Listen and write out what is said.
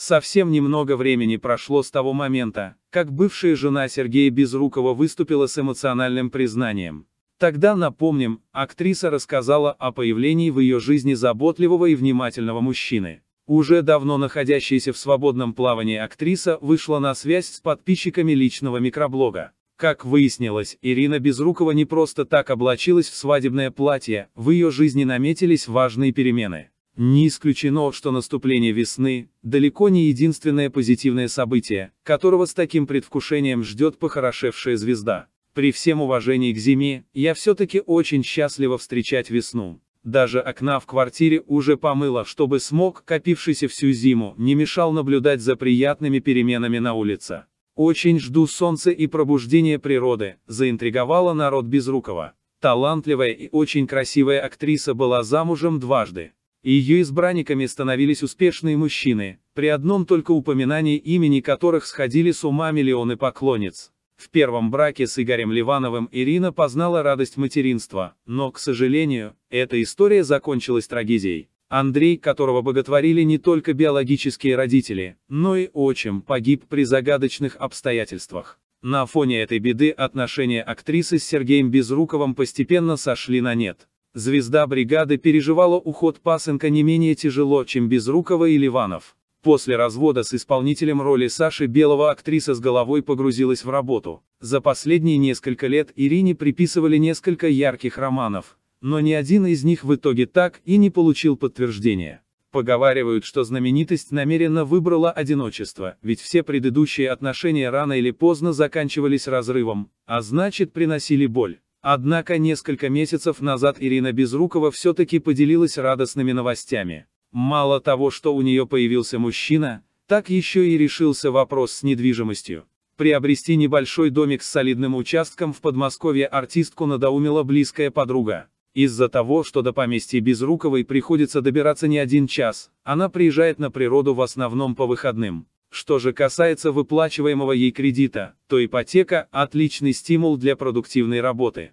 Совсем немного времени прошло с того момента, как бывшая жена Сергея Безрукова выступила с эмоциональным признанием. Тогда, напомним, актриса рассказала о появлении в ее жизни заботливого и внимательного мужчины. Уже давно находящаяся в свободном плавании актриса вышла на связь с подписчиками личного микроблога. Как выяснилось, Ирина Безрукова не просто так облачилась в свадебное платье, в ее жизни наметились важные перемены. Не исключено, что наступление весны – далеко не единственное позитивное событие, которого с таким предвкушением ждет похорошевшая звезда. При всем уважении к зиме, я все-таки очень счастлива встречать весну. Даже окна в квартире уже помыло, чтобы смог, копившийся всю зиму, не мешал наблюдать за приятными переменами на улице. Очень жду солнца и пробуждения природы, заинтриговала народ Безрукова. Талантливая и очень красивая актриса была замужем дважды. Ее избранниками становились успешные мужчины, при одном только упоминании имени которых сходили с ума миллионы поклонниц. В первом браке с Игорем Ливановым Ирина познала радость материнства, но, к сожалению, эта история закончилась трагедией. Андрей, которого боготворили не только биологические родители, но и отчим, погиб при загадочных обстоятельствах. На фоне этой беды отношения актрисы с Сергеем Безруковым постепенно сошли на нет. Звезда бригады переживала уход пасынка не менее тяжело, чем Безрукова и Ливанов. После развода с исполнителем роли Саши Белого актриса с головой погрузилась в работу. За последние несколько лет Ирине приписывали несколько ярких романов, но ни один из них в итоге так и не получил подтверждения. Поговаривают, что знаменитость намеренно выбрала одиночество, ведь все предыдущие отношения рано или поздно заканчивались разрывом, а значит приносили боль. Однако несколько месяцев назад Ирина Безрукова все-таки поделилась радостными новостями. Мало того, что у нее появился мужчина, так еще и решился вопрос с недвижимостью. Приобрести небольшой домик с солидным участком в Подмосковье артистку надоумила близкая подруга. Из-за того, что до поместья Безруковой приходится добираться не один час, она приезжает на природу в основном по выходным. Что же касается выплачиваемого ей кредита, то ипотека – отличный стимул для продуктивной работы.